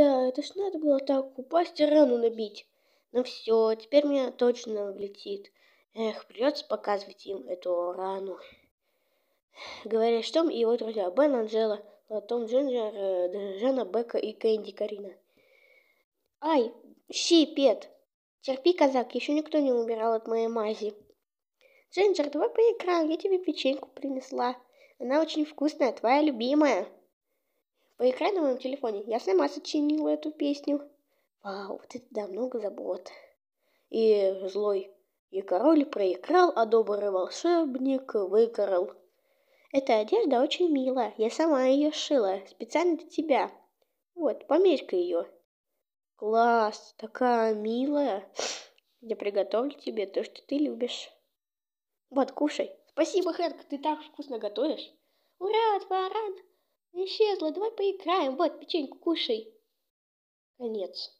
Да, это ж надо было так упасть и рану набить. Ну все, теперь меня точно влетит. Эх, придется показывать им эту рану. Говоря что, и его друзья Бен, Анжела, Том Джинджер, э, Жена, Бека и Кэнди Карина. Ай, щипет! Терпи, казак, еще никто не умирал от моей мази. Джинджер, давай поиграем, я тебе печеньку принесла. Она очень вкусная, твоя любимая. Поиграй на моем телефоне. Я сама сочинила эту песню. Вау, вот ты давно забот. И злой и король проиграл, а добрый волшебник выиграл. Эта одежда очень мила. Я сама ее шила, специально для тебя. Вот, померь-ка ее. Класс, такая милая. Я приготовлю тебе то, что ты любишь. Вот, кушай. Спасибо, Хэнк, ты так вкусно готовишь. Ура, творан! Исчезла, давай поиграем, вот, печеньку кушай. Конец.